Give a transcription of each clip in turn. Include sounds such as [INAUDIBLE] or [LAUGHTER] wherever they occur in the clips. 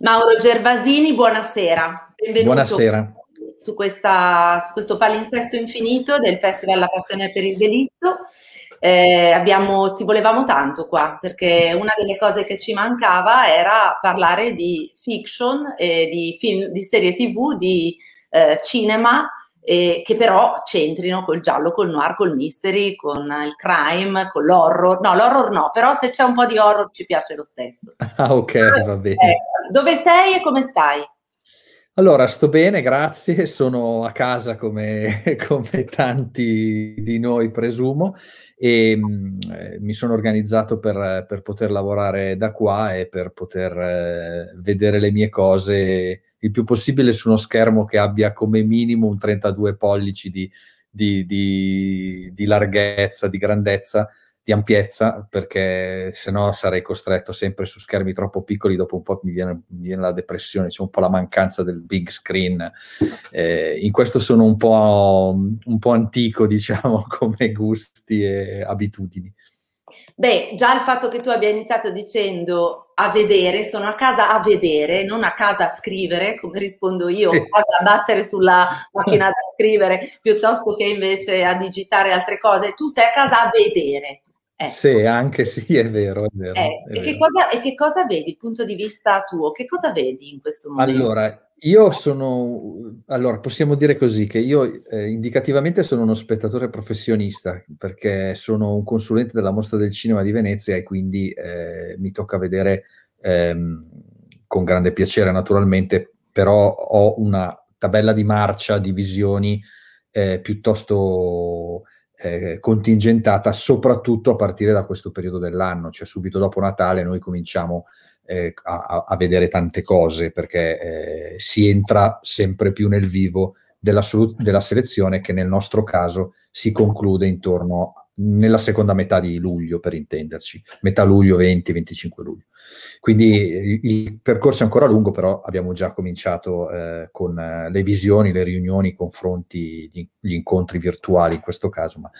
Mauro Gervasini, buonasera. Benvenuto buonasera. Su, questa, su, questo palinsesto infinito del Festival La Passione per il Delitto. Eh, abbiamo, ti volevamo tanto qua perché una delle cose che ci mancava era parlare di fiction, di, film, di serie tv, di eh, cinema eh, che però c'entrino col giallo, col noir, col mystery, con il crime, con l'horror. No, l'horror no, però se c'è un po' di horror ci piace lo stesso. [LAUGHS] Ah, ok, va bene. Eh, dove sei e come stai? Allora, sto bene, grazie. [LAUGHS] Sono a casa come, [LAUGHS] come tanti di noi, presumo, e mh, mm, eh, mi sono organizzato per, per, poter lavorare da qua e per poter eh, vedere le mie cose il più possibile su uno schermo che abbia come minimo un 32 pollici di, di, di, di larghezza, di grandezza, di ampiezza, perché se no sarei costretto sempre su schermi troppo piccoli, dopo un po' mi viene, mi viene la depressione, c'è diciamo, un po' la mancanza del big screen. Eh, in questo sono un po', un po' antico, [LAUGHS] diciamo, come gusti e abitudini. Beh, già il fatto che tu abbia iniziato dicendo a vedere, sono a casa a vedere, non a casa a scrivere, come rispondo io, sì. a battere sulla macchina da scrivere piuttosto che invece a digitare altre cose. Tu sei a casa a vedere, Ecco. Sì, anche sì, è vero, è vero. Eh, è e, vero. Che cosa, e, Che cosa, vedi, punto di vista tuo, che cosa vedi in questo momento? Allora, io sono, allora possiamo dire così, che io eh, indicativamente sono uno spettatore professionista, perché sono un consulente della Mostra del Cinema di Venezia e quindi eh, mi tocca vedere ehm, con grande piacere naturalmente, però ho una tabella di marcia, di visioni eh, piuttosto eh, contingentata soprattutto a partire da questo periodo dell'anno, cioè subito dopo Natale noi cominciamo eh, a, a, vedere tante cose perché eh, si entra sempre più nel vivo della, della, selezione che nel nostro caso si conclude intorno nella seconda metà di luglio, per intenderci, metà luglio, 20-25 luglio. Quindi eh, il percorso è ancora lungo, però abbiamo già cominciato eh, con eh, le visioni, le riunioni, i confronti, gli, incontri virtuali in questo caso. Ma...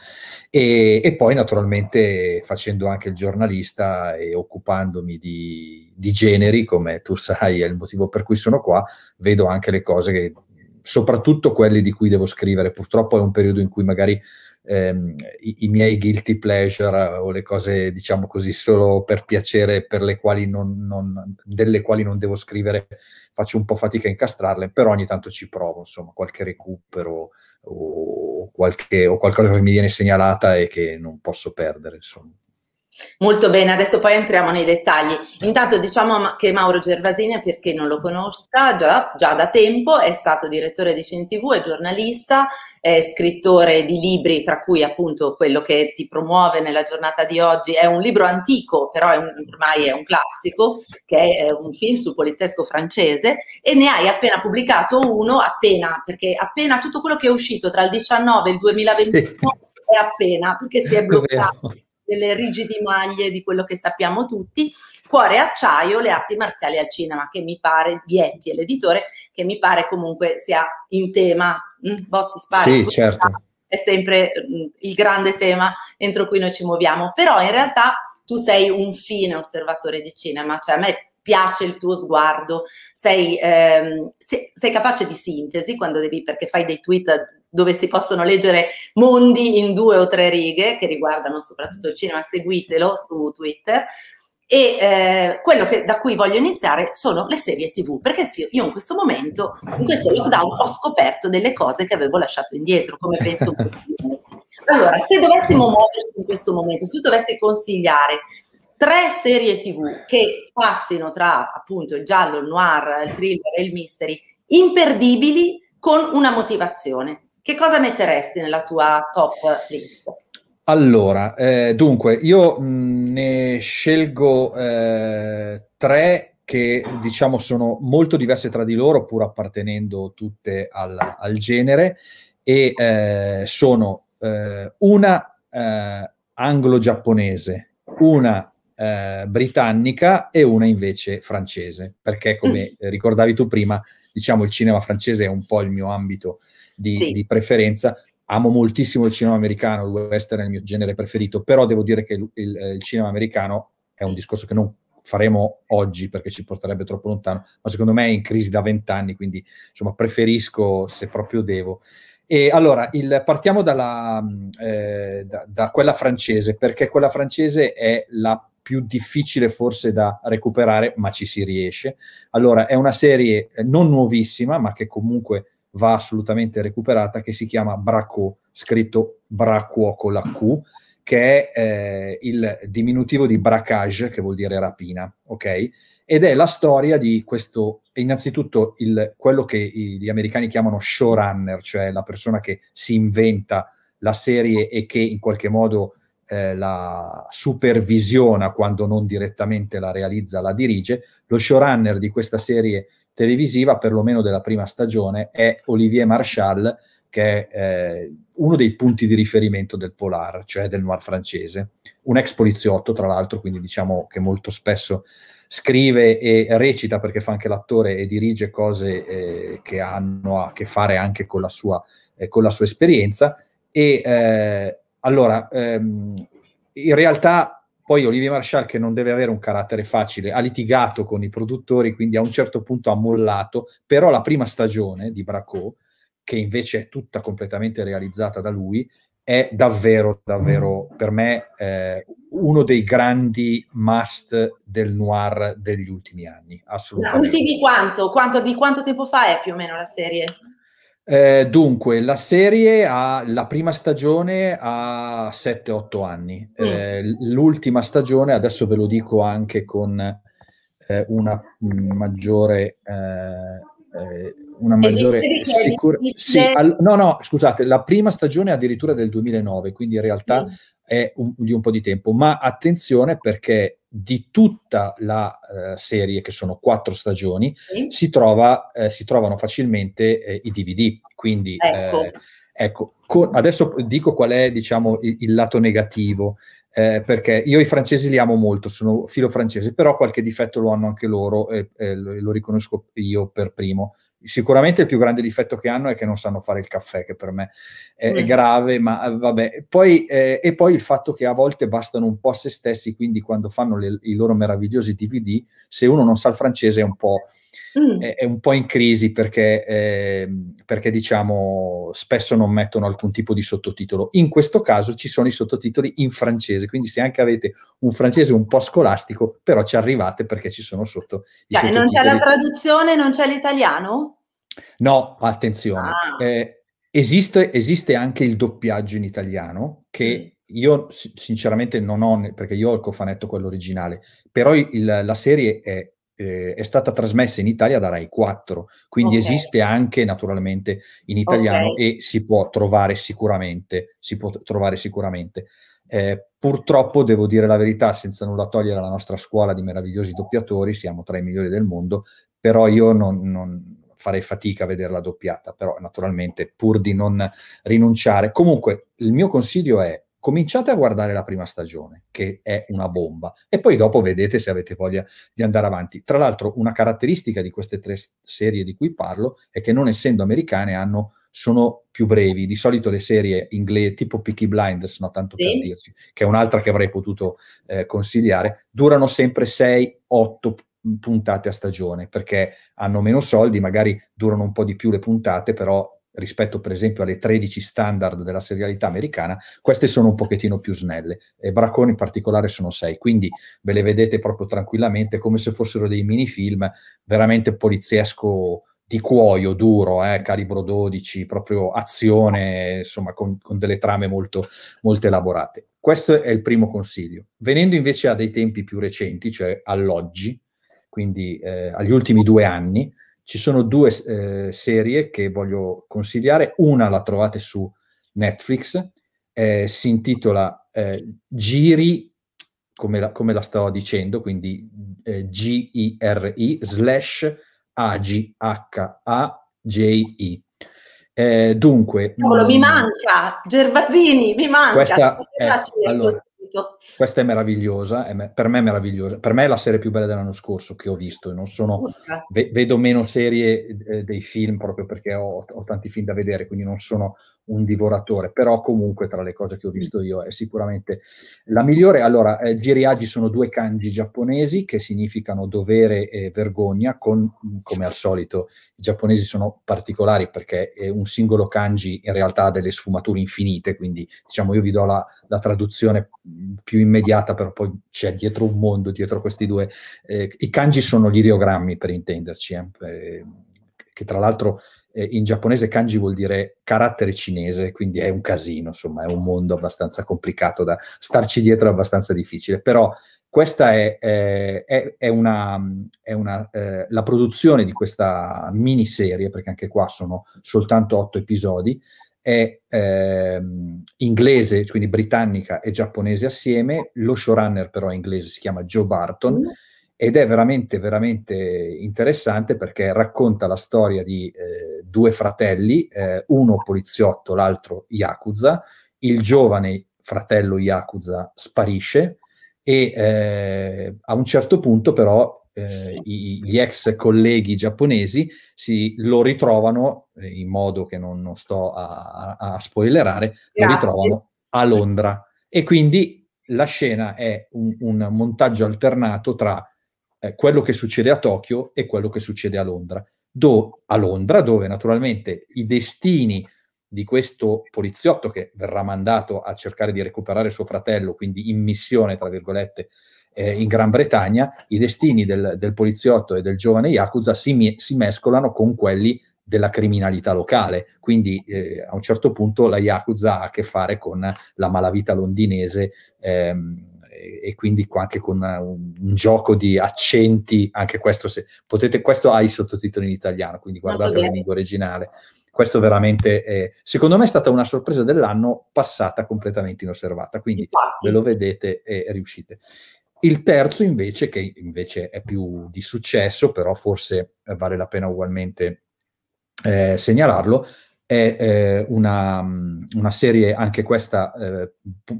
E, e, poi naturalmente facendo anche il giornalista e occupandomi di, di generi, come tu sai è il motivo per cui sono qua, vedo anche le cose che, soprattutto quelle di cui devo scrivere. Purtroppo è un periodo in cui magari ehm, i, i, miei guilty pleasure o le cose, diciamo così, solo per piacere, per le quali non, non, delle quali non devo scrivere, faccio un po' fatica a incastrarle, però ogni tanto ci provo, insomma, qualche recupero o, qualche, o qualcosa che mi viene segnalata e che non posso perdere, insomma. Molto bene, adesso poi entriamo nei dettagli. Intanto diciamo che Mauro Gervasini, per chi non lo conosca, già, già, da tempo è stato direttore di FinTV, è giornalista, è scrittore di libri, tra cui appunto quello che ti promuove nella giornata di oggi. È un libro antico, però è un, ormai è un classico, che è eh, un film sul poliziesco francese e ne hai appena pubblicato uno, appena, perché appena tutto quello che è uscito tra il 19 e il 2021 sì. è appena, perché si è bloccato delle rigide maglie di quello che sappiamo tutti, Cuore Acciaio, le arti marziali al cinema, che mi pare, Ghietti è l'editore, che mi pare comunque sia in tema, mm, botti spari. Sì, certo. È sempre mm, il grande tema entro cui noi ci muoviamo, però in realtà tu sei un fine osservatore di cinema, cioè a me piace il tuo sguardo, sei, ehm, sei, sei capace di sintesi quando devi, perché fai dei tweet dove si possono leggere mondi in due o tre righe che riguardano soprattutto il cinema, seguitelo su Twitter. E eh, quello che, da cui voglio iniziare sono le serie TV, perché sì, io in questo momento, in questo lockdown, ho scoperto delle cose che avevo lasciato indietro, come penso. allora, se dovessimo muoverci in questo momento, se tu dovessi consigliare tre serie TV che spazino tra appunto il giallo, il noir, il thriller e il mystery, imperdibili con una motivazione che cosa metteresti nella tua top list? Allora, eh, dunque, io ne scelgo eh, tre che diciamo sono molto diverse tra di loro, pur appartenendo tutte al, al genere, e eh, sono eh, una eh, anglo-giapponese, una eh, britannica e una invece francese, perché come mm. ricordavi tu prima, diciamo il cinema francese è un po' il mio ambito eh, di, sì. di preferenza. Amo moltissimo il cinema americano, il western è il mio genere preferito, però devo dire che il, eh, il, cinema americano è un discorso che non faremo oggi perché ci porterebbe troppo lontano, ma secondo me è in crisi da vent'anni, quindi insomma preferisco se proprio devo. E allora, il, partiamo dalla, mm, eh, da, da, quella francese, perché quella francese è la più difficile forse da recuperare, ma ci si riesce. Allora, è una serie non nuovissima, ma che comunque va assolutamente recuperata, che si chiama Braco, scritto Bracuo con la Q, che è eh, il diminutivo di bracage, che vuol dire rapina, ok? Ed è la storia di questo, innanzitutto il, quello che gli americani chiamano showrunner, cioè la persona che si inventa la serie e che in qualche modo eh, la supervisiona quando non direttamente la realizza, la dirige. Lo showrunner di questa serie televisiva, perlomeno della prima stagione, è Olivier Marchal, che è eh, uno dei punti di riferimento del Polar, cioè del noir francese, un ex poliziotto tra l'altro, quindi diciamo che molto spesso scrive e recita perché fa anche l'attore e dirige cose eh, che hanno a che fare anche con la sua, eh, con la sua esperienza. E eh, allora, ehm, in realtà poi Olivier Marshall, che non deve avere un carattere facile, ha litigato con i produttori, quindi a un certo punto ha mollato, però la prima stagione di Bracco, che invece è tutta completamente realizzata da lui, è davvero, davvero, mm. per me, eh, uno dei grandi must del noir degli ultimi anni, assolutamente. ultimi quanto? quanto? Di quanto tempo fa è più o meno la serie? Eh, dunque, la serie ha la prima stagione ha 7-8 anni, mm. eh, l'ultima stagione, adesso ve lo dico anche con eh, una maggiore, eh, eh, una maggiore sicurezza. Sì, al- no, no, scusate, la prima stagione è addirittura del 2009, quindi in realtà mm. è un, di un po' di tempo, ma attenzione perché di tutta la eh, serie, che sono quattro stagioni, sì. si, trova, eh, si, trovano facilmente eh, i DVD. Quindi, ecco, eh, ecco con, adesso dico qual è diciamo, il, il lato negativo, eh, perché io i francesi li amo molto, sono filo francese, però qualche difetto lo hanno anche loro e lo, lo riconosco io per primo sicuramente il più grande difetto che hanno è che non sanno fare il caffè, che per me è, mm. è grave, ma eh, vabbè. Poi, eh, e poi il fatto che a volte bastano un po' a se stessi, quindi quando fanno le, i loro meravigliosi DVD, se uno non sa il francese è un po' Mm. è, è, un po' in crisi perché, eh, perché, diciamo, spesso non mettono alcun tipo di sottotitolo. In questo caso ci sono i sottotitoli in francese, quindi se anche avete un francese un po' scolastico, però ci arrivate perché ci sono sotto i cioè, Non c'è la traduzione, non c'è l'italiano? No, attenzione. Ah. Eh, esiste, esiste anche il doppiaggio in italiano che mm. io sinceramente non ho, perché io ho il cofanetto quello originale, però il, la serie è eh, è stata trasmessa in Italia da Rai 4, quindi okay. esiste anche naturalmente in italiano okay. e si può trovare sicuramente, si può trovare sicuramente. Eh, purtroppo, devo dire la verità, senza nulla togliere alla nostra scuola di meravigliosi doppiatori, siamo tra i migliori del mondo, però io non, non farei fatica a vederla doppiata, però naturalmente pur di non rinunciare. Comunque, il mio consiglio è cominciate a guardare la prima stagione, che è una bomba, e poi dopo vedete se avete voglia di andare avanti. Tra l'altro, una caratteristica di queste tre serie di cui parlo è che non essendo americane hanno sono più brevi. Di solito le serie inglesi, tipo Peaky Blinders, no, tanto sì. per dirci, che è un'altra che avrei potuto eh, consigliare, durano sempre 6-8 mhmm, puntate a stagione perché hanno meno soldi, magari durano un po' di più le puntate, però rispetto per esempio alle 13 standard della serialità americana, queste sono un pochettino più snelle e Bracconi in particolare sono 6, quindi ve le vedete proprio tranquillamente come se fossero dei mini film veramente poliziesco di cuoio duro, eh, calibro 12, proprio azione, insomma, con, con delle trame molto, molto elaborate. Questo è il primo consiglio. Venendo invece a dei tempi più recenti, cioè all'oggi, quindi eh, agli ultimi due anni, ci sono due eh, serie che voglio consigliare, una la trovate su Netflix, eh, si intitola eh, Giri, come la, come la, stavo dicendo, quindi eh, G-I-R-I slash A-G-H-A-J-I. Eh, dunque, Cavolo, mi mm, manca Gervasini, mi manca. Questa è, allora, subito. Esatto. Questa è meravigliosa, è me- per me è meravigliosa. Per me è la serie più bella dell'anno scorso che ho visto. Sono, ve- vedo meno serie eh, dei film proprio perché ho, ho, tanti film da vedere, quindi non sono un divoratore, però comunque tra le cose che ho visto io è sicuramente la migliore. Allora, eh, Giriagi sono due kanji giapponesi che significano dovere e vergogna, con, mm, come al solito i giapponesi sono particolari perché eh, un singolo kanji in realtà ha delle sfumature infinite, quindi diciamo io vi do la, la traduzione mm, più immediata, però poi c'è dietro un mondo, dietro questi due. Eh, I kanji sono gli ideogrammi per intenderci, eh, eh, che tra l'altro eh, in giapponese kanji vuol dire carattere cinese, quindi è un casino, insomma, è un mondo abbastanza complicato da starci dietro, è abbastanza difficile, però questa è, è, è una, è una eh, la produzione di questa miniserie, perché anche qua sono soltanto otto episodi, è ehm, inglese, quindi britannica e giapponese assieme, lo showrunner però è inglese, si chiama Joe Barton, mm ed è veramente, veramente interessante perché racconta la storia di eh, due fratelli, eh, uno poliziotto, l'altro Yakuza. Il giovane fratello Yakuza sparisce e eh, a un certo punto però eh, i, gli ex colleghi giapponesi si, lo ritrovano, eh, in modo che non, non sto a, a spoilerare, Grazie. lo ritrovano a Londra. E quindi la scena è un, un montaggio alternato tra eh, quello che succede a Tokyo e quello che succede a Londra. Do, a Londra, dove naturalmente i destini di questo poliziotto che verrà mandato a cercare di recuperare suo fratello, quindi in missione, tra virgolette, eh, in Gran Bretagna, i destini del, del, poliziotto e del giovane Yakuza si, mi- si mescolano con quelli della criminalità locale. Quindi eh, a un certo punto la Yakuza ha a che fare con la malavita londinese ehm, e quindi anche con eh, un, un, gioco di accenti, anche questo, se, potete, questo ha i sottotitoli in italiano, quindi ah, guardate la lingua originale. Questo veramente, è, secondo me, è stata una sorpresa dell'anno passata completamente inosservata, quindi Infatti. ve lo vedete e riuscite. Il terzo invece, che invece è più di successo, però forse vale la pena ugualmente eh, segnalarlo, è eh, una, mm, una, serie, anche questa eh,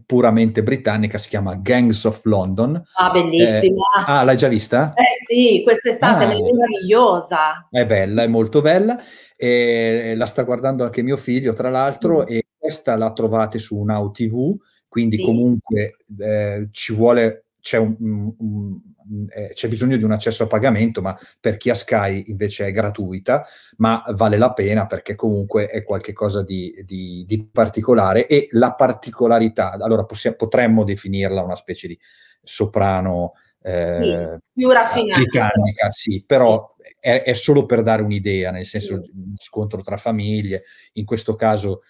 puramente britannica, si chiama Gangs of London. Ah, bellissima! Eh, ah, l'hai già vista? Eh sì, quest'estate ah, è meravigliosa. È bella, è molto bella. E la sta guardando anche mio figlio, tra l'altro, mm. e questa la trovate su Now TV, quindi sì. comunque eh, ci vuole c'è un, un, eh, c'è bisogno di un accesso a pagamento, ma per chi ha Sky invece è gratuita, ma vale la pena perché comunque è qualcosa di, di, di particolare e la particolarità, allora possiamo, potremmo definirla una specie di soprano eh, sì, più raffinata. Sì, però è, è, solo per dare un'idea, nel senso sì. scontro tra famiglie, in questo caso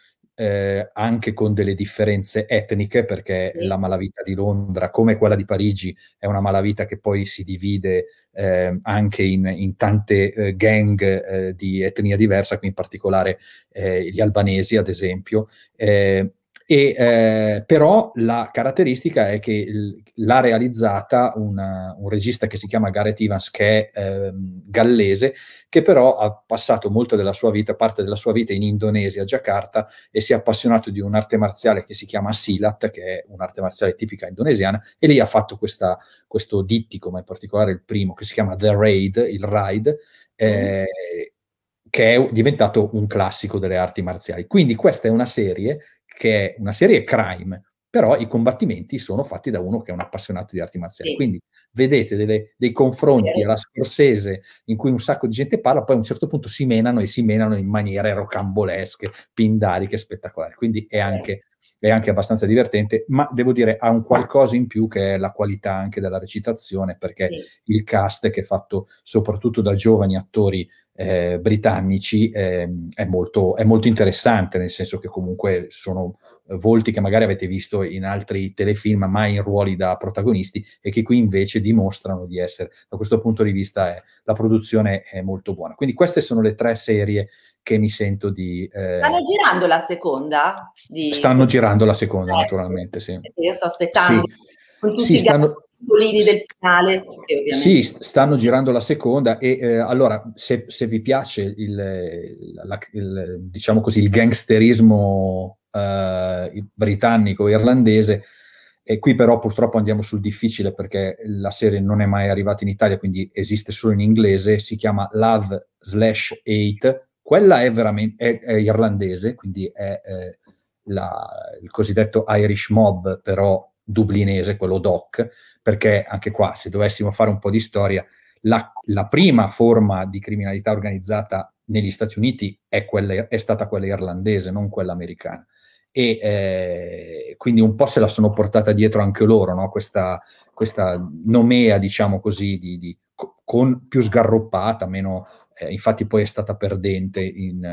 eh, anche con delle differenze etniche, perché la malavita di Londra, come quella di Parigi, è una malavita che poi si divide eh, anche in, in tante eh, gang eh, di etnia diversa, qui in particolare eh, gli albanesi, ad esempio. Eh, e, eh, però la caratteristica è che il, l'ha realizzata una, un regista che si chiama Gareth Evans, che è eh, gallese, che però ha passato molta della sua vita, parte della sua vita in Indonesia, a Giacarta, e si è appassionato di un'arte marziale che si chiama Silat, che è un'arte marziale tipica indonesiana, e lì ha fatto questa, questo dittico, ma in particolare il primo, che si chiama The Raid, il Raid, eh, mm. che è diventato un classico delle arti marziali. Quindi questa è una serie che è una serie crime, però i combattimenti sono fatti da uno che è un appassionato di arti marziali. Sì. Quindi vedete delle, dei confronti sì. alla scorsese in cui un sacco di gente parla, poi a un certo punto si menano e si menano in maniere rocambolesche, pindariche, spettacolari. Quindi è anche è anche abbastanza divertente, ma devo dire ha un qualcosa in più che è la qualità anche della recitazione, perché sì. il cast che è fatto soprattutto da giovani attori eh, britannici eh, è, molto, è, molto, interessante, nel senso che comunque sono volti che magari avete visto in altri telefilm, ma in ruoli da protagonisti, e che qui invece dimostrano di essere. Da questo punto di vista è, la produzione è molto buona. Quindi queste sono le tre serie che mi sento di... Eh... Stanno girando la seconda? Di... Stanno girando la seconda, eh, naturalmente, sì. Io sto aspettando. Sì, sì stanno... Finale, ovviamente... Sì, stanno girando la seconda e eh, allora se, se, vi piace il, la, il, diciamo così, il gangsterismo eh, britannico, irlandese, e qui però purtroppo andiamo sul difficile perché la serie non è mai arrivata in Italia, quindi esiste solo in inglese, si chiama Love slash 8 quella è, è, è irlandese, quindi è eh, la, il cosiddetto Irish Mob, però dublinese, quello doc, perché anche qua, se dovessimo fare un po' di storia, la, la prima forma di criminalità organizzata negli Stati Uniti è, quella, è stata quella irlandese, non quella americana e eh, quindi un po' se la sono portata dietro anche loro, no? questa, questa nomea, diciamo così, di, di, con più sgarroppata, meno, eh, infatti poi è stata perdente in,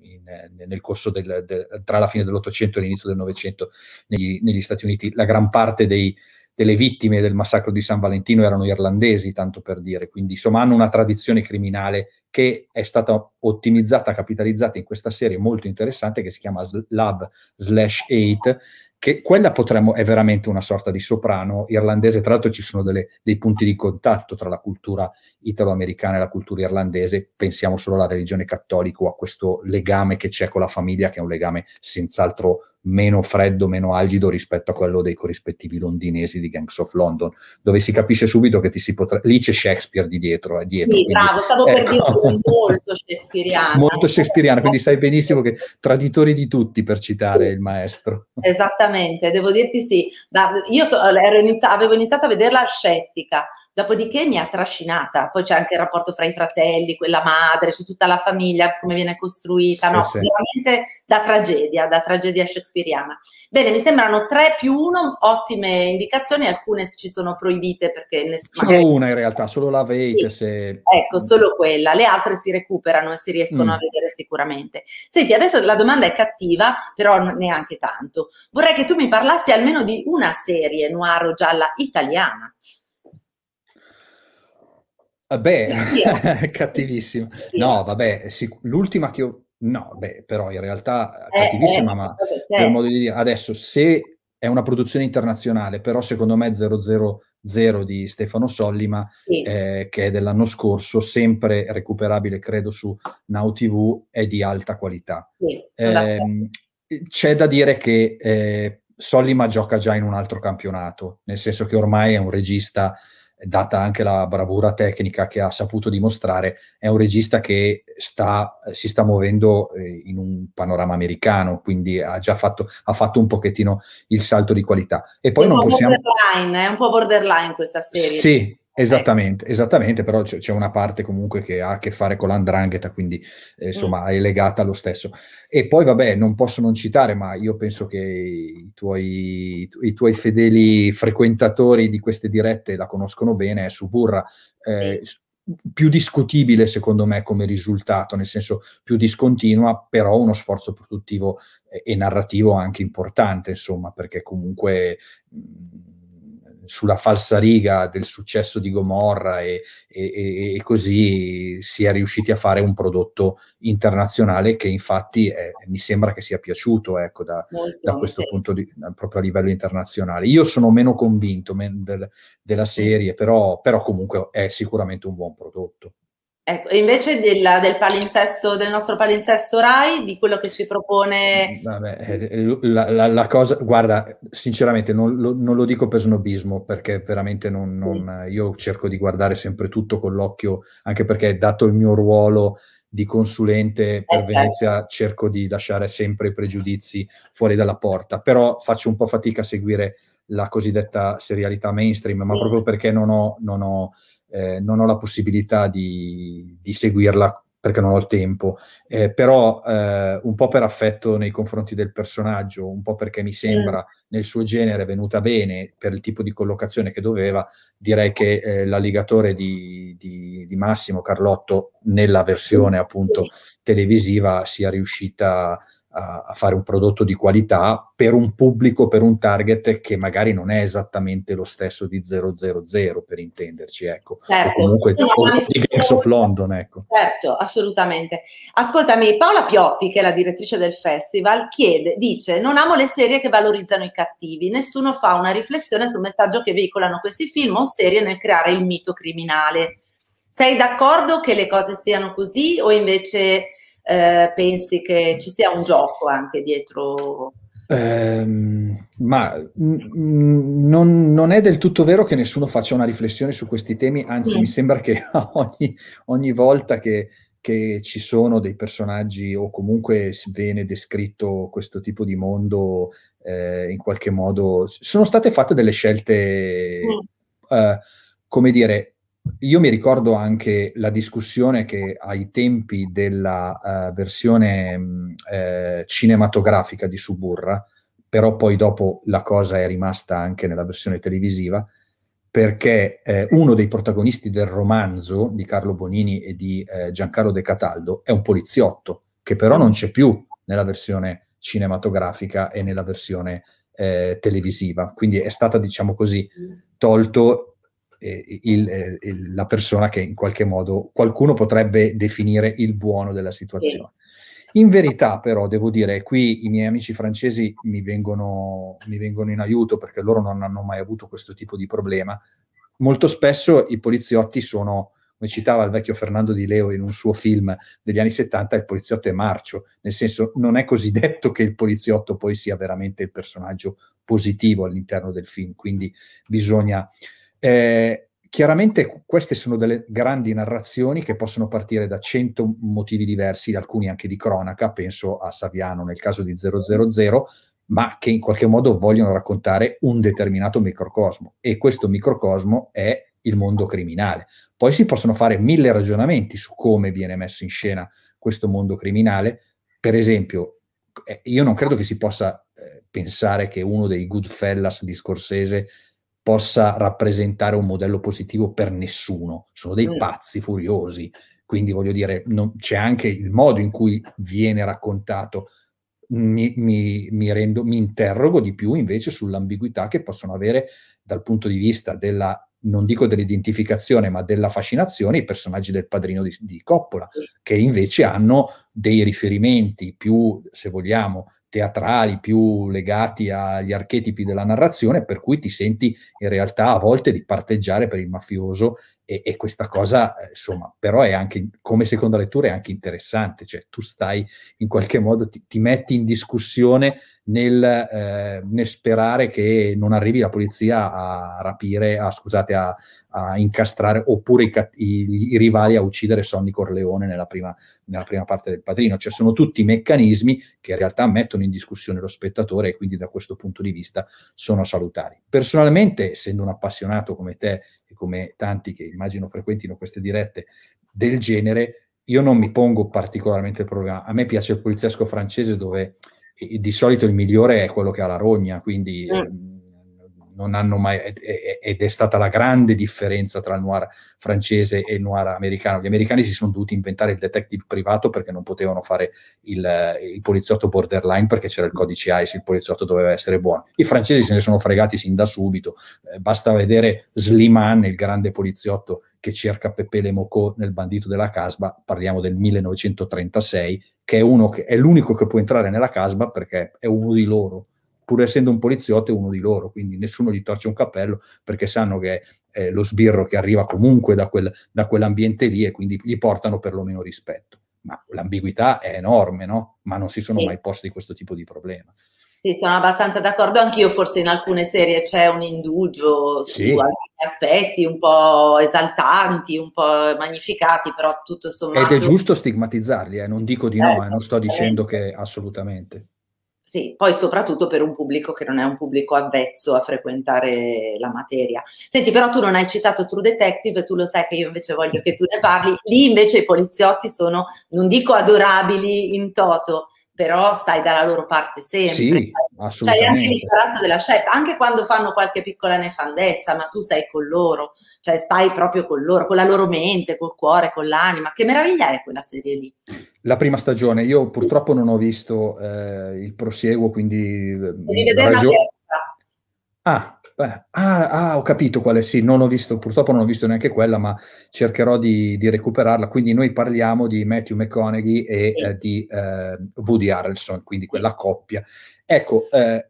in, eh, nel corso del, del, tra la fine dell'Ottocento e l'inizio del Novecento negli, negli, Stati Uniti. La gran parte dei, delle vittime del massacro di San Valentino erano irlandesi, tanto per dire, quindi insomma hanno una tradizione criminale che è stata ottimizzata, capitalizzata in questa serie molto interessante che si chiama Lab Slash 8, che quella potremmo, è veramente una sorta di soprano irlandese, tra l'altro ci sono delle, dei punti di contatto tra la cultura italo-americana e la cultura irlandese, pensiamo solo alla religione cattolica o a questo legame che c'è con la famiglia, che è un legame senz'altro meno freddo, meno algido rispetto a quello dei corrispettivi londinesi di Gangs of London, dove si capisce subito che ti si potrebbe... lì c'è Shakespeare di dietro. è eh, dietro sì, quindi, bravo, stavo ecco. per dirlo [LAUGHS] molto Shakespeare shakespeariana. Molto shakespeariana, quindi sai benissimo che traditori di tutti per citare il maestro. Esattamente, devo dirti sì. io so, inizi- avevo iniziato a vederla scettica, Dopodiché mi ha trascinata, poi c'è anche il rapporto fra i fratelli, quella madre, c'è tutta la famiglia, come viene costruita, sì, no? Sì. Veramente da tragedia, da tragedia shakespeariana. Bene, mi sembrano tre più uno ottime indicazioni, alcune ci sono proibite perché... Ne... Solo magari... una in realtà, solo la veite sì. se... Ecco, solo quella, le altre si recuperano e si riescono mm. a vedere sicuramente. Senti, adesso la domanda è cattiva, però neanche tanto. Vorrei che tu mi parlassi almeno di una serie noir o gialla italiana. Vabbè, eh, [LAUGHS] cattivissima. No, vabbè, sic- l'ultima che ho... No, beh, però in realtà eh, eh cattivissima, eh, ma perché? Certo. per modo di dire, adesso se è una produzione internazionale, però secondo me 000 di Stefano Sollima, sì. eh, che è dell'anno scorso, sempre recuperabile, credo, su Now TV, è di alta qualità. Sì, ehm, c'è da dire che eh, Sollima gioca già in un altro campionato, nel senso che ormai è un regista data anche la bravura tecnica che ha saputo dimostrare, è un regista che sta, si sta muovendo eh, in un panorama americano, quindi ha già fatto, ha fatto, un pochettino il salto di qualità. E poi è non possiamo... È eh, un po' borderline questa serie. Sì, eh. Esattamente, esattamente, però c'è una parte comunque che ha a che fare con l'andrangheta, quindi eh, insomma mm. è legata allo stesso. E poi vabbè, non posso non citare, ma io penso che i tuoi, i tuoi fedeli frequentatori di queste dirette la conoscono bene, è Suburra. Eh, sì. Più discutibile secondo me come risultato, nel senso più discontinua, però uno sforzo produttivo e, e narrativo anche importante, insomma, perché comunque... Mh, sulla falsa riga del successo di Gomorra e, e, e, così si è riusciti a fare un prodotto internazionale che infatti è, mi sembra che sia piaciuto ecco, da, da questo sì. punto di vista, proprio a livello internazionale. Io sono meno convinto men, del, della serie, però, però comunque è sicuramente un buon prodotto. Ecco, e invece del, del, palinsesto, del nostro palinsesto RAI, di quello che ci propone... Vabbè, eh, la, la, la cosa, guarda, sinceramente non lo, non lo, dico per snobismo, perché veramente non, non, eh, io cerco di guardare sempre tutto con l'occhio, anche perché dato il mio ruolo di consulente per eh, Venezia eh. cerco di lasciare sempre i pregiudizi fuori dalla porta, però faccio un po' fatica a seguire la cosiddetta serialità mainstream, ma sì. proprio perché non ho, non ho eh, non ho la possibilità di, di, seguirla perché non ho il tempo, eh, però eh, un po' per affetto nei confronti del personaggio, un po' perché mi sembra nel suo genere venuta bene per il tipo di collocazione che doveva, direi che eh, l'alligatore di, di, di Massimo Carlotto nella versione appunto televisiva sia riuscita a, a fare un prodotto di qualità per un pubblico, per un target che magari non è esattamente lo stesso di 000 per intenderci, ecco. Certo. O comunque o di Gangs of London, ecco. Certo, assolutamente. Ascoltami, Paola Pioppi, che è la direttrice del festival, chiede, dice, non amo le serie che valorizzano i cattivi, nessuno fa una riflessione sul messaggio che veicolano questi film o serie nel creare il mito criminale. Sei d'accordo che le cose stiano così o invece eh, pensi che ci sia un gioco anche dietro eh, ma non, non, è del tutto vero che nessuno faccia una riflessione su questi temi, anzi mm. mi sembra che [LAUGHS] ogni, ogni volta che, che, ci sono dei personaggi o comunque viene descritto questo tipo di mondo eh, in qualche modo, sono state fatte delle scelte, mm. eh, come dire, io mi ricordo anche la discussione che ai tempi della uh, versione mh, mm, eh, cinematografica di Suburra, però poi dopo la cosa è rimasta anche nella versione televisiva, perché eh, uno dei protagonisti del romanzo di Carlo Bonini e di eh, Giancarlo De Cataldo è un poliziotto, che però non c'è più nella versione cinematografica e nella versione eh, televisiva. Quindi è stata, diciamo così, tolto eh, il, il, la persona che in qualche modo qualcuno potrebbe definire il buono della situazione. In verità però devo dire, qui i miei amici francesi mi vengono, mi vengono in aiuto perché loro non hanno mai avuto questo tipo di problema. Molto spesso i poliziotti sono, come citava il vecchio Fernando Di Leo in un suo film degli anni 70, il poliziotto è marcio, nel senso non è così [LAUGHS] detto che il poliziotto poi sia veramente il personaggio positivo all'interno del film, quindi bisogna eh, chiaramente queste sono delle grandi narrazioni che possono partire da cento motivi diversi, alcuni anche di cronaca, penso a Saviano nel caso di 000, ma che in qualche modo vogliono raccontare un determinato microcosmo e questo microcosmo è il mondo criminale. Poi si possono fare mille ragionamenti su come viene messo in scena questo mondo criminale, per esempio eh, io non credo che si possa eh, pensare che uno dei Goodfellas di Scorsese possa rappresentare un modello positivo per nessuno, sono dei mm. pazzi furiosi, quindi voglio dire, non, c'è anche il modo in cui viene raccontato, mi, mi, mi, rendo, mi interrogo di più invece sull'ambiguità che possono avere dal punto di vista della non dico dell'identificazione, ma della fascinazione, i personaggi del padrino di, di Coppola, che invece hanno dei riferimenti più, se vogliamo, teatrali, più legati agli archetipi della narrazione, per cui ti senti in realtà a volte di parteggiare per il mafioso e, e, questa cosa, eh, insomma, però è anche, come seconda lettura, è anche interessante, cioè tu stai in qualche modo, ti, ti metti in discussione nel, eh, nel, sperare che non arrivi la polizia a rapire, a, scusate, a, a incastrare, oppure i, i, i, rivali a uccidere Sonny Corleone nella prima, nella prima parte del padrino, cioè sono tutti meccanismi che in realtà mettono in discussione lo spettatore e quindi da questo punto di vista sono salutari. Personalmente, essendo un appassionato come te e come tanti che immagino frequentino queste dirette del genere, io non mi pongo particolarmente il problema. A me piace il poliziesco francese dove di solito il migliore è quello che ha la rogna, quindi... Mm ehm, non hanno mai, ed è stata la grande differenza tra il noir francese e il noir americano. Gli americani si sono dovuti inventare il detective privato perché non potevano fare il, il poliziotto borderline perché c'era il codice ICE, il poliziotto doveva essere buono. I francesi se ne sono fregati sin da subito, eh, basta vedere Slimane, il grande poliziotto che cerca Pepe Le Mocò nel bandito della Casba, parliamo del 1936, che è, che è l'unico che può entrare nella Casba perché è uno di loro pur essendo un poliziotto è uno di loro, quindi nessuno gli torce un cappello perché sanno che è eh, lo sbirro che arriva comunque da, quel, da quell'ambiente lì e quindi gli portano perlomeno rispetto. Ma l'ambiguità è enorme, no? Ma non si sono sì. mai posti questo tipo di problema. Sì, sono abbastanza d'accordo, anch'io forse in alcune serie c'è un indugio sì. su alcuni aspetti un po' esaltanti, un po' magnificati, però tutto sommato... Ed è giusto stigmatizzarli, eh? non dico di no, eh, non sto certo. dicendo che assolutamente. Sì, poi soprattutto per un pubblico che non è un pubblico avvezzo a frequentare la materia. Senti, però tu non hai citato True Detective, tu lo sai che io invece voglio che tu ne parli. Lì invece i poliziotti sono, non dico adorabili in toto, però stai dalla loro parte sempre. Sì, cioè, assolutamente. Cioè, anche l'ignoranza della scelta, anche quando fanno qualche piccola nefandezza, ma tu sei con loro, cioè stai proprio con loro, con la loro mente, col cuore, con l'anima. Che meraviglia è quella serie lì. La prima stagione, io purtroppo non ho visto eh, il prosieguo, quindi... Eh, Devi vedere ragion- Ah, Beh, ah, ah, ho capito quale sì, non ho visto, purtroppo non ho visto neanche quella, ma cercherò di, di recuperarla. Quindi noi parliamo di Matthew McConaughey e eh, di eh, Woody Harrelson, quindi quella coppia. Ecco, eh,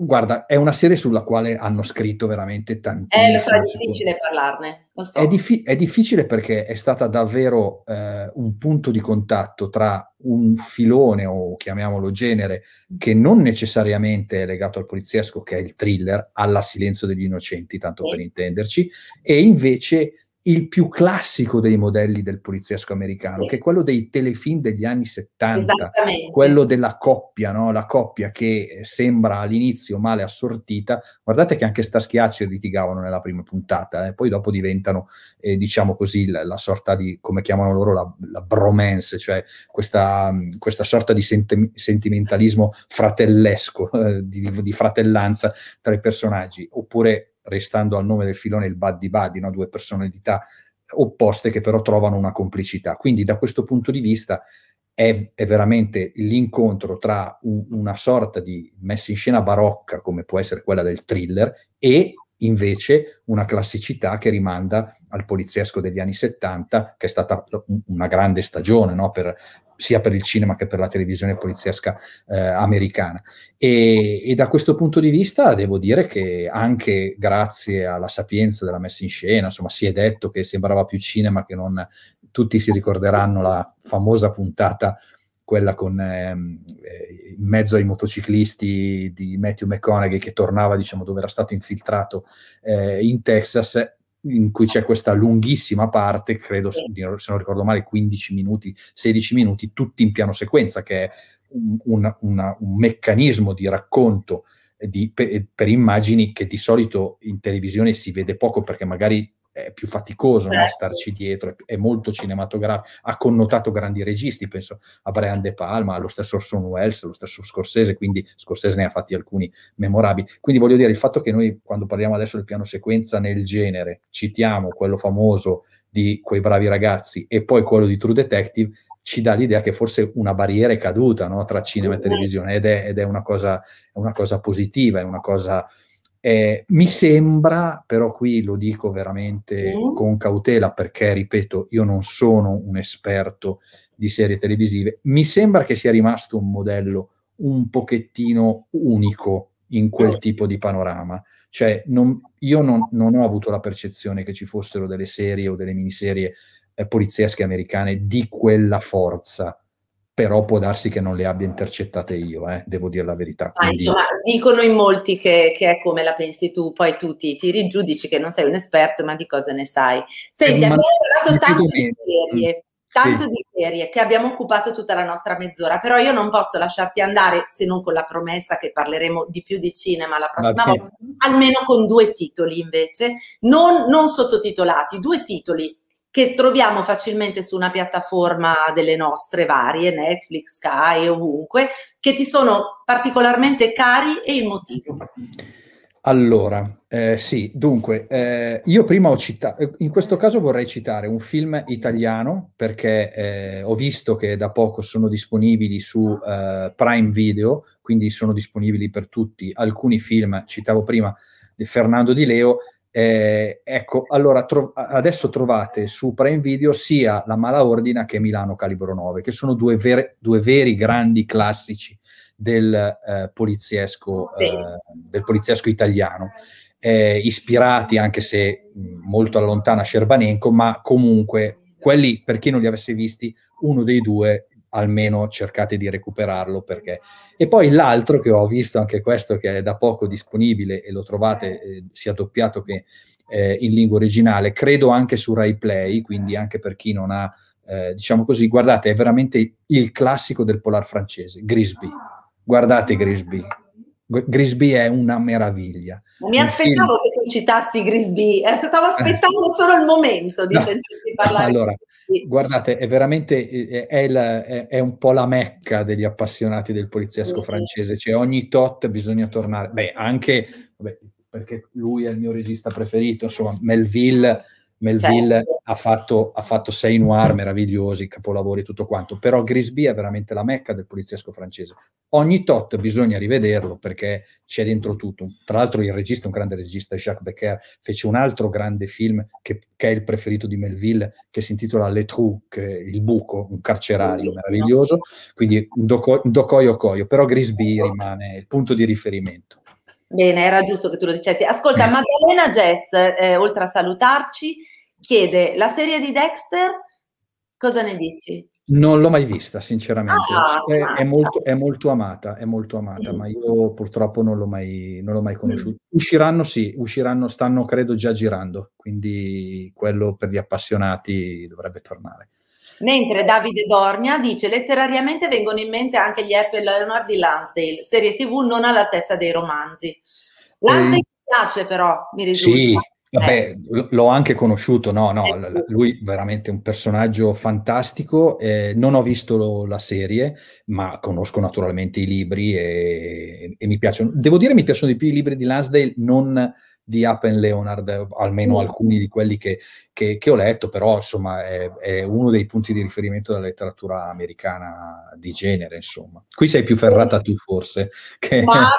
Guarda, è una serie sulla quale hanno scritto veramente tantissimo. Eh, lo so, è difficile parlarne. Lo so. è, diffi- è, difficile perché è stata davvero eh, un punto di contatto tra un filone, o chiamiamolo genere, che non necessariamente è legato al poliziesco, che è il thriller, alla Silenzio degli Innocenti, tanto sì. per intenderci, e invece il più classico dei modelli del poliziesco americano, sì. che è quello dei telefilm degli anni 70, quello della coppia, no? la coppia che eh, sembra all'inizio male assortita. Guardate che anche Staschiacci litigavano nella prima puntata, eh? poi dopo diventano, eh, diciamo così, la, la, sorta di, come chiamano loro, la, la bromance, cioè questa, mm, questa sorta di senti- sentimentalismo fratellesco, eh, di, di fratellanza tra i personaggi, oppure restando al nome del filone il buddy buddy, no? due personalità opposte che però trovano una complicità. Quindi da questo punto di vista è, è veramente l'incontro tra un, una sorta di messa in scena barocca come può essere quella del thriller e invece una classicità che rimanda al poliziesco degli anni 70, che è stata una grande stagione no? per, sia per il cinema che per la televisione poliziesca eh, americana. E, e, da questo punto di vista devo dire che anche grazie alla sapienza della messa in scena, insomma, si è detto che sembrava più cinema che non tutti si ricorderanno la famosa puntata quella con ehm, eh, in mezzo ai motociclisti di Matthew McConaughey che tornava diciamo dove era stato infiltrato eh, in Texas in cui c'è questa lunghissima parte, credo, se non ricordo male, 15 minuti, 16 minuti, tutti in piano sequenza, che è un, una, un meccanismo di racconto eh, di, per, per, immagini che di solito in televisione si vede poco perché magari è più faticoso no? Certo. starci dietro, è, molto cinematografico, ha connotato grandi registi, penso a Brian De Palma, allo stesso Orson Welles, allo stesso Scorsese, quindi Scorsese ne ha fatti alcuni memorabili. Quindi voglio dire, il fatto che noi quando parliamo adesso del piano sequenza nel genere, citiamo quello famoso di quei bravi ragazzi e poi quello di True Detective, ci dà l'idea che forse una barriera è caduta no? tra cinema e televisione ed è, ed è una, cosa, una cosa positiva, è una cosa eh, mi sembra, però qui lo dico veramente mm. con cautela perché, ripeto, io non sono un esperto di serie televisive, mi sembra che sia rimasto un modello un pochettino unico in quel mm. tipo di panorama. Cioè, non, io non, non, ho avuto la percezione che ci fossero delle serie o delle miniserie eh, poliziesche americane di quella forza però può darsi che non le abbia intercettate io, eh, devo dire la verità. Ah, insomma, dicono in molti che, che, è come la pensi tu, poi tu ti tiri giù, dici che non sei un esperto, ma di cosa ne sai? Senti, eh, abbiamo parlato tanto di serie, mm, tanto sì. di serie, che abbiamo occupato tutta la nostra mezz'ora, però io non posso lasciarti andare, se non con la promessa che parleremo di più di cinema la prossima volta, almeno con due titoli invece, non, non sottotitolati, due titoli che troviamo facilmente su una piattaforma delle nostre varie, Netflix, Sky, ovunque, che ti sono particolarmente cari e il motivo. Allora, eh, sì, dunque, eh, io prima ho citato, eh, in questo caso vorrei citare un film italiano perché eh, ho visto che da poco sono disponibili su eh, Prime Video, quindi sono disponibili per tutti alcuni film, citavo prima di Fernando Di Leo, eh, ecco, allora tro- adesso trovate su Prime Video sia La Mala Ordina che Milano Calibro 9, che sono due, ver- due veri grandi classici del, eh, poliziesco, eh, del poliziesco, italiano, eh, ispirati anche se molto alla lontana a Scerbanenco, ma comunque quelli, per chi non li avesse visti, uno dei due almeno cercate di recuperarlo perché. E poi l'altro che ho visto, anche questo che è da poco disponibile e lo trovate eh, eh sia doppiato che eh, in lingua originale, credo anche su Rai Play quindi eh. anche per chi non ha, eh, diciamo così, guardate, è veramente il classico del polar francese, Grisby. Ah. Guardate Grisby. Ah. Grisby è una meraviglia. Mi un aspettavo film... che tu citassi Grisby, eh, stavo [LAUGHS] aspettando solo il momento di no, sentirti parlare. Allora, Guardate, è veramente eh, eh, è, la, è, un po' la mecca degli appassionati del poliziesco francese, cioè ogni tot bisogna tornare. Beh, anche vabbè, perché lui è il mio regista preferito, insomma, Melville Melville certo. ha, fatto, ha, fatto, sei noir meravigliosi, capolavori, tutto quanto, però Grisby è veramente la mecca del poliziesco francese. Ogni tot bisogna rivederlo perché c'è dentro tutto. Tra l'altro il regista, un grande regista, Jacques Becker, fece un altro grande film che, che è il preferito di Melville, che si intitola Le Truc, il buco, un carcerario meraviglioso, quindi un, doco, un docoio coio, però Grisby rimane il punto di riferimento. Bene, era giusto che tu lo dicessi. Ascolta, [LAUGHS] Maddalena Jess, eh, oltre a salutarci, chiede la serie di Dexter, cosa ne dici? Non l'ho mai vista, sinceramente. Ah, è, è, molto, è, molto, amata, è molto amata, sì. Mm. ma io purtroppo non l'ho mai, non l'ho mai mm. conosciuta. Sì. Usciranno, sì, usciranno, stanno credo già girando, quindi quello per gli appassionati dovrebbe tornare. Mentre Davide Dornia dice letterariamente vengono in mente anche gli Apple Leonard di Lansdale, serie TV non all'altezza dei romanzi. Ehm, Lansdale mm. mi piace però, mi risulta. Sì. Vabbè, eh. l'ho anche conosciuto, no, no, eh. lui veramente un personaggio fantastico, eh, non ho visto lo, la serie, ma conosco naturalmente i libri e, e, mi piacciono. Devo dire mi piacciono di più i libri di Lansdale non di Appen Leonard, almeno mm. alcuni di quelli che, che, che, ho letto, però insomma è, è, uno dei punti di riferimento della letteratura americana di genere, insomma. Qui sei più ferrata tu forse. Che... Ma,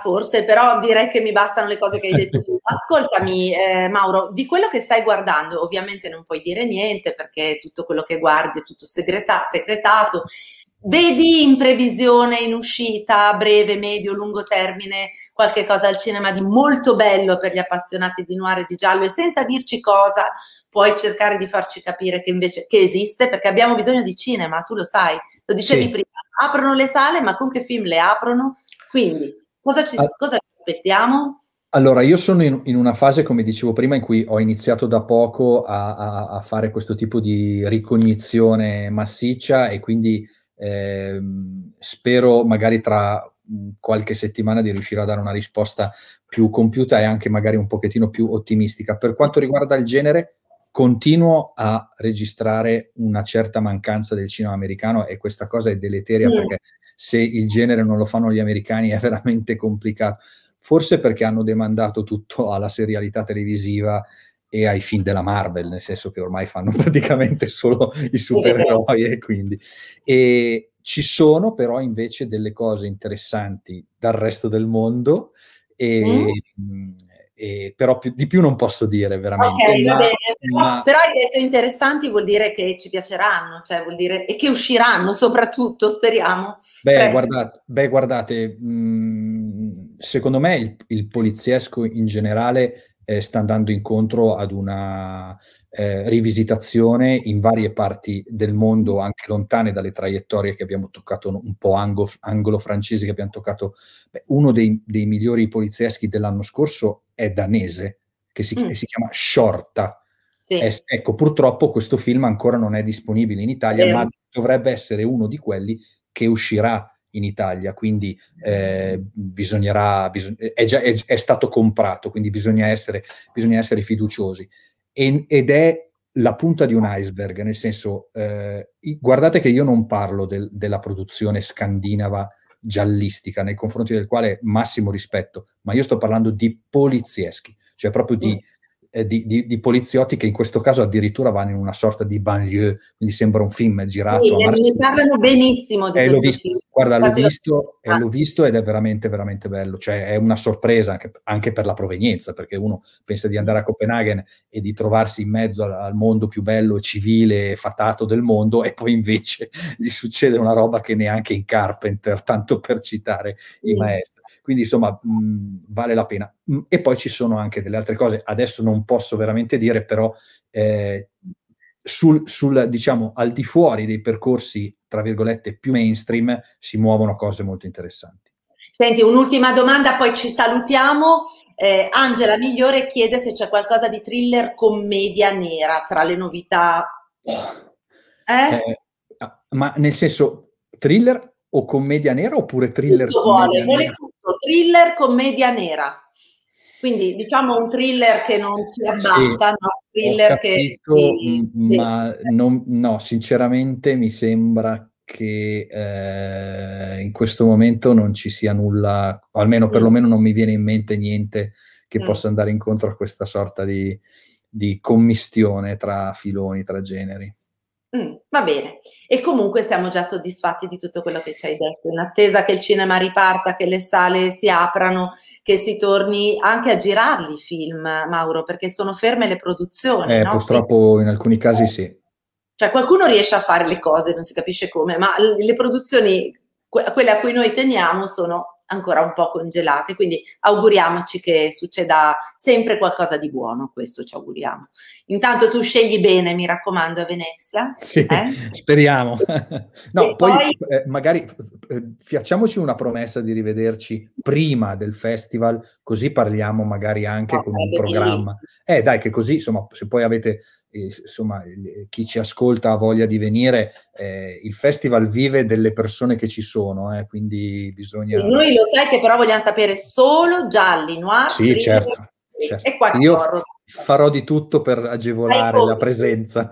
forse, però direi che mi bastano le cose che hai detto tu. [LAUGHS] Ascoltami eh, Mauro, di quello che stai guardando ovviamente non puoi dire niente perché tutto quello che guardi è tutto segreta- segretato. Vedi in previsione, in uscita, breve, medio, lungo termine, qualche cosa al cinema di molto bello per gli appassionati di noir e di giallo e senza dirci cosa puoi cercare di farci capire che invece che esiste perché abbiamo bisogno di cinema, tu lo sai, lo dicevi sì. prima, aprono le sale ma con che film le aprono? Quindi cosa ci, cosa ci aspettiamo? Allora, io sono in, in, una fase, come dicevo prima, in cui ho iniziato da poco a, a, a fare questo tipo di ricognizione massiccia e quindi eh, spero magari tra Mm, qualche settimana di riuscire a dare una risposta più compiuta e anche magari un pochettino più ottimistica. Per quanto riguarda il genere, continuo a registrare una certa mancanza del cinema americano e questa cosa è deleteria mm. perché se il genere non lo fanno gli americani è [LAUGHS] veramente complicato. Forse perché hanno demandato tutto alla serialità televisiva e ai film della Marvel, nel senso che ormai fanno [LAUGHS] praticamente solo i esatto. supereroi e quindi... E, ci sono però invece delle cose interessanti dal resto del mondo, e, mm. e, però più, di più non posso dire veramente. Okay, ma, ma... Però hai detto interessanti vuol dire che ci piaceranno, cioè vuol dire e che usciranno soprattutto, speriamo. Beh, guardate, beh, guardate mh, mm, secondo me il, il, poliziesco in generale eh, sta andando incontro ad una eh, rivisitazione in varie parti del mondo, anche lontane dalle traiettorie che abbiamo toccato, un po' anglo, anglo-francesi che abbiamo toccato. Beh, uno dei, dei, migliori polizieschi dell'anno scorso è danese, che si, mm. si chiama Shorta. Sì. Eh, ecco, purtroppo questo film ancora non è disponibile in Italia, ma dovrebbe essere uno di quelli che uscirà in Italia, quindi eh, bisognerà, bisog- è, già, è, è, stato comprato, quindi bisogna essere, bisogna essere fiduciosi. E, ed è la punta di un iceberg, nel senso, eh, guardate che io non parlo del, della produzione scandinava giallistica, nei confronti del quale massimo rispetto, ma io sto parlando di polizieschi, cioè proprio di mm. Eh, di, di, di, poliziotti che in questo caso addirittura vanno in una sorta di banlieue, quindi sembra un film girato sì, a Ne parlano benissimo di eh, l'ho visto, film. Guarda, l'ho visto, eh, ah. l'ho visto, ed è veramente, veramente bello. Cioè, è una sorpresa anche, anche, per la provenienza, perché uno pensa di andare a Copenaghen e di trovarsi in mezzo al, al mondo più bello, civile e fatato del mondo e poi invece [LAUGHS] gli succede una roba che neanche in Carpenter, tanto per citare sì. i maestri. Quindi, insomma, mh, vale la pena Mm, e poi ci sono anche delle altre cose, adesso non posso veramente dire, però eh, sul, sul, diciamo, al di fuori dei percorsi, tra virgolette, più mainstream, si muovono cose molto interessanti. Senti, un'ultima domanda, poi ci salutiamo. Eh, Angela Migliore chiede se c'è qualcosa di thriller commedia nera tra le novità. Eh? Eh, ah, ma nel senso thriller o commedia nera oppure thriller? Tutto commedia vuole, vuole tutto, thriller commedia nera. Quindi diciamo un thriller che non ci abbatta, sì, no? thriller capito, che... Mm, ma non, no, sinceramente mi sembra che eh, in questo momento non ci sia nulla, o almeno perlomeno mm. non mi viene in mente niente che mm. possa andare incontro a questa sorta di, di commistione tra filoni, tra generi. Mm, va bene, e comunque siamo già soddisfatti di tutto quello che ci hai detto, in attesa che il cinema riparta, che le sale si aprano, che si torni anche a girarli i film, Mauro, perché sono ferme le produzioni. Eh, no? Purtroppo in alcuni casi sì. Cioè qualcuno riesce a fare le cose, non si capisce come, ma le produzioni, quelle a cui noi teniamo, sono ancora un po' congelate, quindi auguriamoci che succeda sempre qualcosa di buono, questo ci auguriamo. Intanto tu scegli bene, mi raccomando, a Venezia. Sì, eh? speriamo. [LAUGHS] no, poi, poi eh, magari eh, facciamoci una promessa di rivederci prima del festival, così parliamo magari anche ah, con un programma. Eh dai, che così, insomma, se poi avete insomma eh, chi ci ascolta ha voglia di venire, eh, il festival vive delle persone che ci sono, eh, quindi bisogna... E noi lo sai che però vogliamo sapere solo gialli, noir, sì, certo, e, certo. e quattro. Io farò di tutto per agevolare la presenza.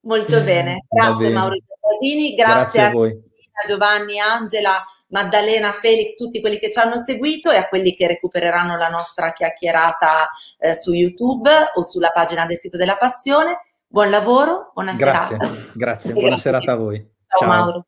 Molto bene, [LAUGHS] grazie bene. Maurizio Casini, grazie, grazie a, a voi. Giovanni, Angela, Maddalena, Felix, tutti quelli che ci hanno seguito e a quelli che recupereranno la nostra chiacchierata eh, su YouTube o sulla pagina del sito della Passione. Buon lavoro, buona grazie, serata. Grazie, buona [LAUGHS] serata a voi. Ciao, Ciao. Mauro.